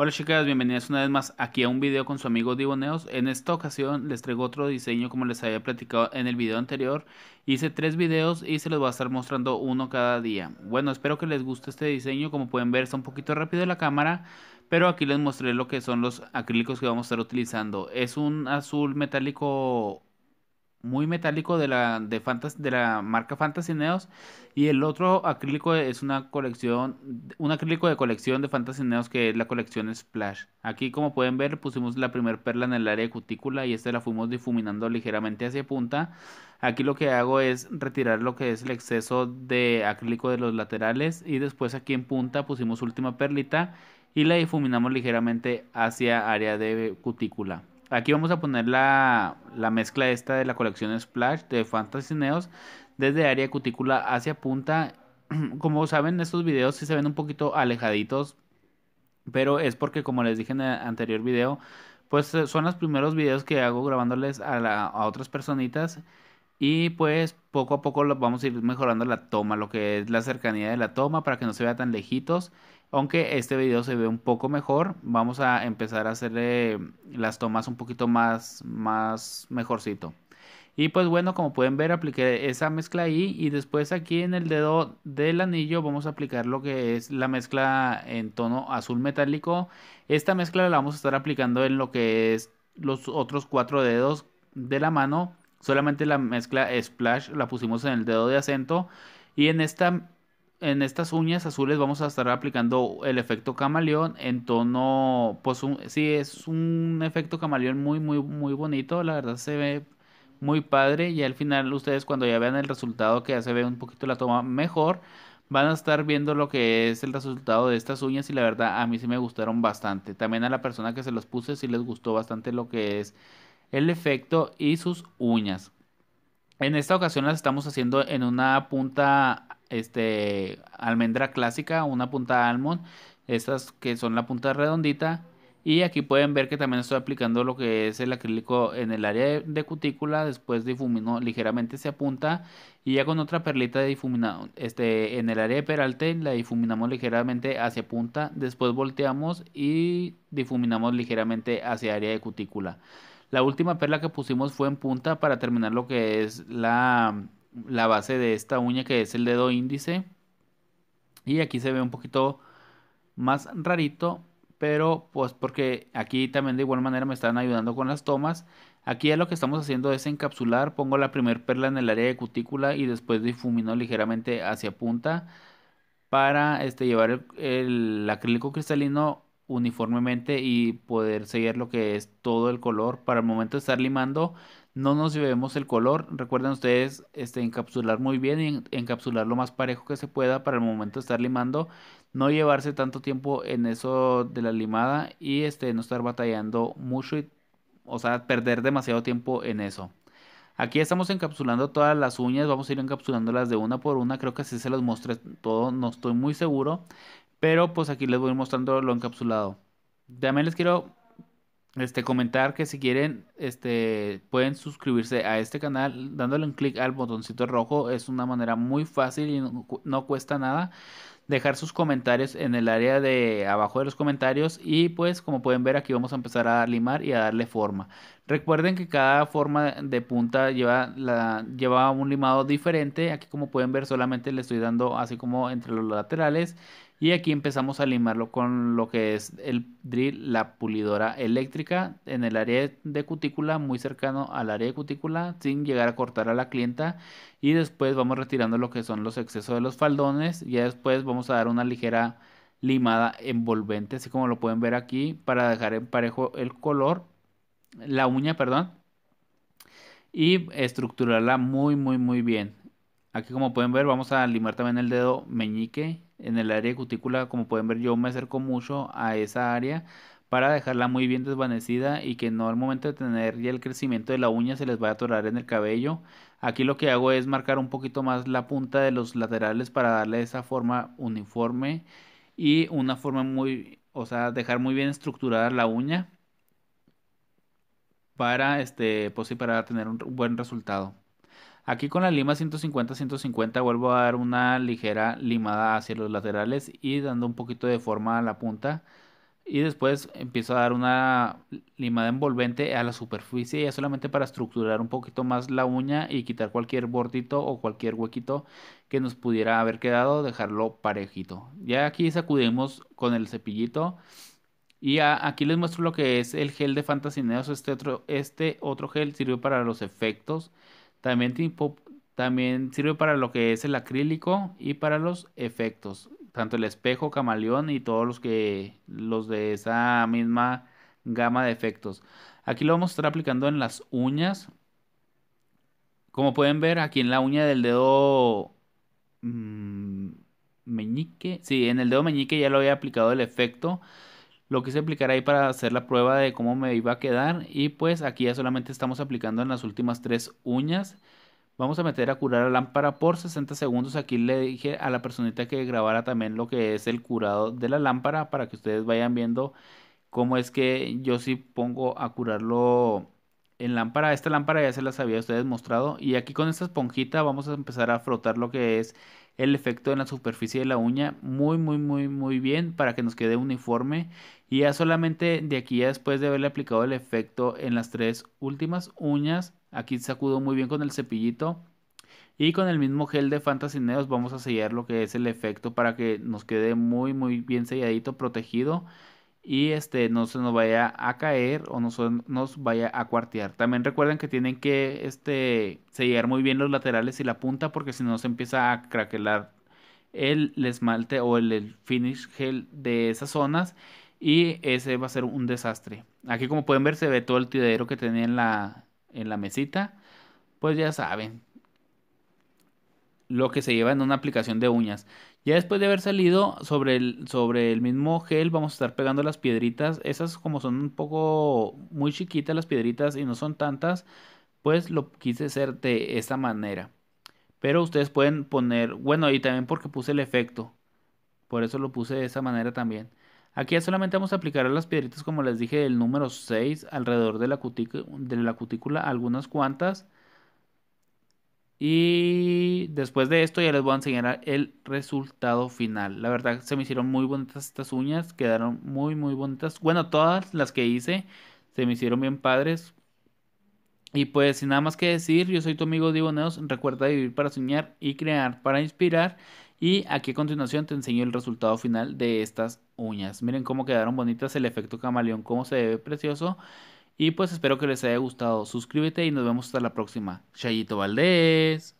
Hola chicas, bienvenidas una vez más aquí a un video con su amigo Divoneos. En esta ocasión les traigo otro diseño como les había platicado en el video anterior. Hice tres videos y se los voy a estar mostrando uno cada día. Bueno, espero que les guste este diseño. Como pueden ver está un poquito rápido la cámara. Pero aquí les mostré lo que son los acrílicos que vamos a estar utilizando. Es un azul metálico muy metálico de la, de, de la marca Fantasy Neos y el otro acrílico es una colección, un acrílico de colección de Fantasy Neos que es la colección Splash. Aquí como pueden ver pusimos la primer perla en el área de cutícula y esta la fuimos difuminando ligeramente hacia punta. Aquí lo que hago es retirar lo que es el exceso de acrílico de los laterales y después aquí en punta pusimos última perlita y la difuminamos ligeramente hacia área de cutícula. Aquí vamos a poner la, mezcla esta de la colección Splash de Fantasy Neos desde área cutícula hacia punta. Como saben, estos videos sí se ven un poquito alejaditos, pero es porque como les dije en el anterior video, pues eh, son los primeros videos que hago grabándoles a, a otras personitas y pues poco a poco vamos a ir mejorando la toma, lo que es la cercanía de la toma para que no se vea tan lejitos aunque este video se ve un poco mejor, vamos a empezar a hacerle las tomas un poquito más, más mejorcito. Y pues bueno, como pueden ver, apliqué esa mezcla ahí y después aquí en el dedo del anillo vamos a aplicar lo que es la mezcla en tono azul metálico. Esta mezcla la vamos a estar aplicando en lo que es los otros cuatro dedos de la mano. Solamente la mezcla splash la pusimos en el dedo de acento y en esta en estas uñas azules vamos a estar aplicando el efecto camaleón en tono, pues un, sí, es un efecto camaleón muy, muy, muy bonito, la verdad se ve muy padre y al final ustedes cuando ya vean el resultado que ya se ve un poquito la toma mejor, van a estar viendo lo que es el resultado de estas uñas y la verdad a mí sí me gustaron bastante. También a la persona que se los puse sí les gustó bastante lo que es el efecto y sus uñas. En esta ocasión las estamos haciendo en una punta este, almendra clásica, una punta almond, estas que son la punta redondita. Y aquí pueden ver que también estoy aplicando lo que es el acrílico en el área de, cutícula, después difumino ligeramente se apunta y ya con otra perlita de difuminado, este, en el área de peralte la difuminamos ligeramente hacia punta, después volteamos y difuminamos ligeramente hacia área de cutícula. La última perla que pusimos fue en punta para terminar lo que es la la base de esta uña que es el dedo índice. Y aquí se ve un poquito más rarito, pero pues porque aquí también de igual manera me están ayudando con las tomas. Aquí lo que estamos haciendo es encapsular, pongo la primer perla en el área de cutícula y después difumino ligeramente hacia punta para este, llevar el acrílico cristalino uniformemente y poder seguir lo que es todo el color. Para el momento de estar limando, no nos llevemos el color. Recuerden ustedes este, encapsular muy bien y encapsular lo más parejo que se pueda para el momento de estar limando. No llevarse tanto tiempo en eso de la limada y este, no estar batallando mucho, y, o sea, perder demasiado tiempo en eso. Aquí estamos encapsulando todas las uñas, vamos a ir encapsulándolas de una por una, creo que así se los mostré todo, no estoy muy seguro, pero pues aquí les voy mostrando lo encapsulado. También les quiero este, comentar que si quieren, este, pueden suscribirse a este canal dándole un clic al botoncito rojo. Es una manera muy fácil y no, cuesta nada. Dejar sus comentarios en el área de abajo de los comentarios. Y pues como pueden ver aquí vamos a empezar a limar y a darle forma. Recuerden que cada forma de punta lleva, la, lleva un limado diferente. Aquí como pueden ver solamente le estoy dando así como entre los laterales y aquí empezamos a limarlo con lo que es el drill, la pulidora eléctrica en el área de cutícula, muy cercano al área de cutícula, sin llegar a cortar a la clienta. Y después vamos retirando lo que son los excesos de los faldones. Y ya después vamos a dar una ligera limada envolvente, así como lo pueden ver aquí, para dejar en parejo el color, la uña, perdón. Y estructurarla muy, muy, muy bien. Aquí como pueden ver vamos a limar también el dedo meñique en el área cutícula. Como pueden ver yo me acerco mucho a esa área para dejarla muy bien desvanecida y que no al momento de tener ya el crecimiento de la uña se les vaya a atorar en el cabello. Aquí lo que hago es marcar un poquito más la punta de los laterales para darle esa forma uniforme y una forma muy, o sea, dejar muy bien estructurada la uña para este, pues para tener un buen resultado. Aquí con la lima 150-150 vuelvo a dar una ligera limada hacia los laterales y dando un poquito de forma a la punta. Y después empiezo a dar una limada envolvente a la superficie, ya solamente para estructurar un poquito más la uña y quitar cualquier bordito o cualquier huequito que nos pudiera haber quedado, dejarlo parejito. Ya aquí sacudimos con el cepillito. Y aquí les muestro lo que es el gel de Fantasy Este este otro gel sirve para los efectos. También, sirve para lo que es el acrílico y para los efectos. Tanto el espejo, camaleón y todos los que los de esa misma gama de efectos. Aquí lo vamos a estar aplicando en las uñas. Como pueden ver, aquí en la uña del dedo mm, meñique. Sí, en el dedo meñique ya lo había aplicado el efecto lo quise aplicar ahí para hacer la prueba de cómo me iba a quedar y pues aquí ya solamente estamos aplicando en las últimas tres uñas vamos a meter a curar la lámpara por 60 segundos aquí le dije a la personita que grabara también lo que es el curado de la lámpara para que ustedes vayan viendo cómo es que yo sí pongo a curarlo en lámpara. Esta lámpara ya se las había ustedes mostrado. Y aquí con esta esponjita vamos a empezar a frotar lo que es el efecto en la superficie de la uña muy muy muy muy bien para que nos quede uniforme y ya solamente de aquí ya después de haberle aplicado el efecto en las tres últimas uñas aquí sacudo muy bien con el cepillito y con el mismo gel de Fantasy Neos vamos a sellar lo que es el efecto para que nos quede muy muy bien selladito protegido y este, no se nos vaya a caer o no se nos vaya a cuartear. También recuerden que tienen que este, sellar muy bien los laterales y la punta porque si no se empieza a craquelar el esmalte o el, finish gel de esas zonas y ese va a ser un desastre. Aquí como pueden ver se ve todo el tiradero que tenía en la, en la mesita. Pues ya saben, lo que se lleva en una aplicación de uñas. Ya después de haber salido sobre el, sobre el mismo gel vamos a estar pegando las piedritas. Esas como son un poco muy chiquitas las piedritas y no son tantas, pues lo quise hacer de esta manera. Pero ustedes pueden poner, bueno, y también porque puse el efecto. Por eso lo puse de esa manera también. Aquí ya solamente vamos a aplicar a las piedritas, como les dije, del número 6 alrededor de la, de la cutícula algunas cuantas. Y después de esto ya les voy a enseñar el resultado final. La verdad se me hicieron muy bonitas estas uñas, quedaron muy muy bonitas. Bueno, todas las que hice se me hicieron bien padres. Y pues sin nada más que decir, yo soy tu amigo Divoneos. Recuerda vivir para soñar y crear para inspirar. Y aquí a continuación te enseño el resultado final de estas uñas. Miren cómo quedaron bonitas, el efecto camaleón, cómo se ve precioso. Y pues espero que les haya gustado. Suscríbete y nos vemos hasta la próxima. Chayito Valdés.